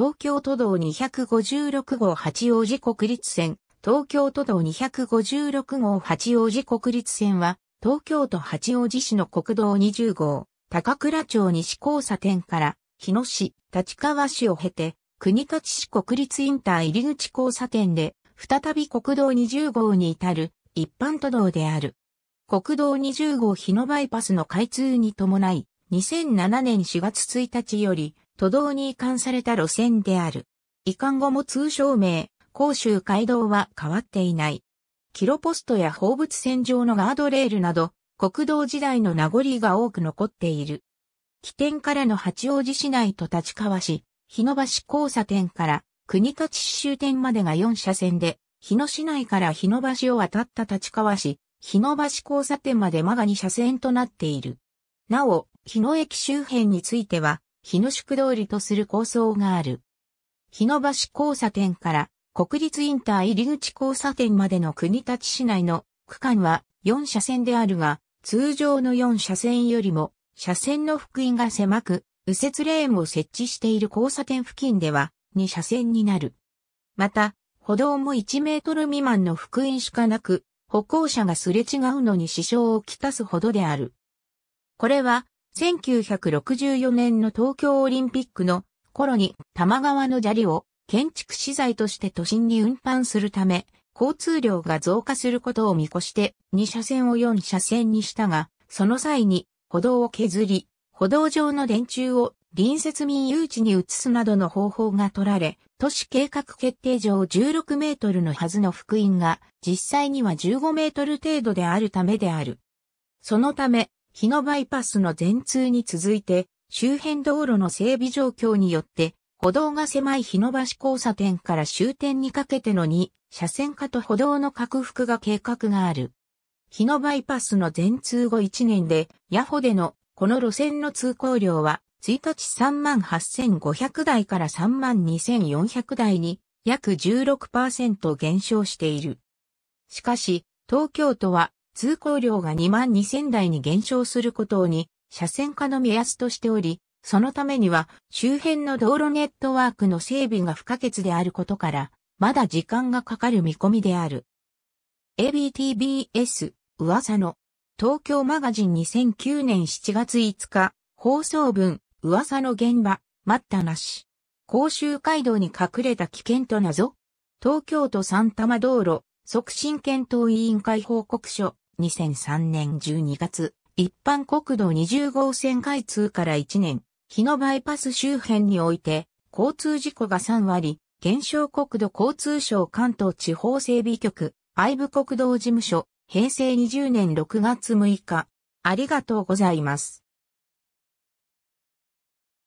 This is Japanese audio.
東京都道256号八王子国立線、東京都道256号八王子国立線は、東京都八王子市の国道20号、高倉町西交差点から、日野市、立川市を経て、国立市国立インター入口交差点で、再び国道20号に至る、一般都道である。国道20号日野バイパスの開通に伴い、2007年4月1日より、都道に移管された路線である。移管後も通称名、甲州街道は変わっていない。キロポストや放物線上のガードレールなど、国道時代の名残が多く残っている。起点からの八王子市内と立川市、日野橋交差点から国立市終点までが4車線で、日野市内から日野橋を渡った立川市、日野橋交差点までまが2車線となっている。なお、日野駅周辺については、日野宿通りとする構想がある。日野橋交差点から国立インター入口交差点までの国立市内の区間は4車線であるが、通常の4車線よりも車線の福員が狭く、右折レーンを設置している交差点付近では2車線になる。また、歩道も1メートル未満の福員しかなく、歩行者がすれ違うのに支障をきたすほどである。これは1964年の東京オリンピックの頃に多摩川の砂利を建築資材として都心に運搬するため、交通量が増加することを見越して2車線を4車線にしたが、その際に歩道を削り、歩道上の電柱を隣接民有地に移すなどの方法が取られ、都市計画決定上16メートルのはずの福音が実際には15メートル程度であるためである。そのため、日野バイパスの全通に続いて、周辺道路の整備状況によって、歩道が狭い日野橋交差点から終点にかけての2車線化と歩道の拡幅が計画がある。日野バイパスの全通後1年で、ヤホでのこの路線の通行量は、1日38,500台から32,400台に約16%減少している。しかし、東京都は通行量が2万2000台に減少することに車線化の目安としており、そのためには周辺の道路ネットワークの整備が不可欠であることから、まだ時間がかかる見込みである。ABTBS 噂の東京マガジン2009年7月5日放送分噂の現場待ったなし甲州街道に隠れた危険と謎東京都三多摩道路促進検討委員会報告書2003年12月、一般国道20号線開通から1年、日野バイパス周辺において、交通事故が3割、減少国土交通省関東地方整備局、愛部国道事務所、平成20年6月6日。ありがとうございます。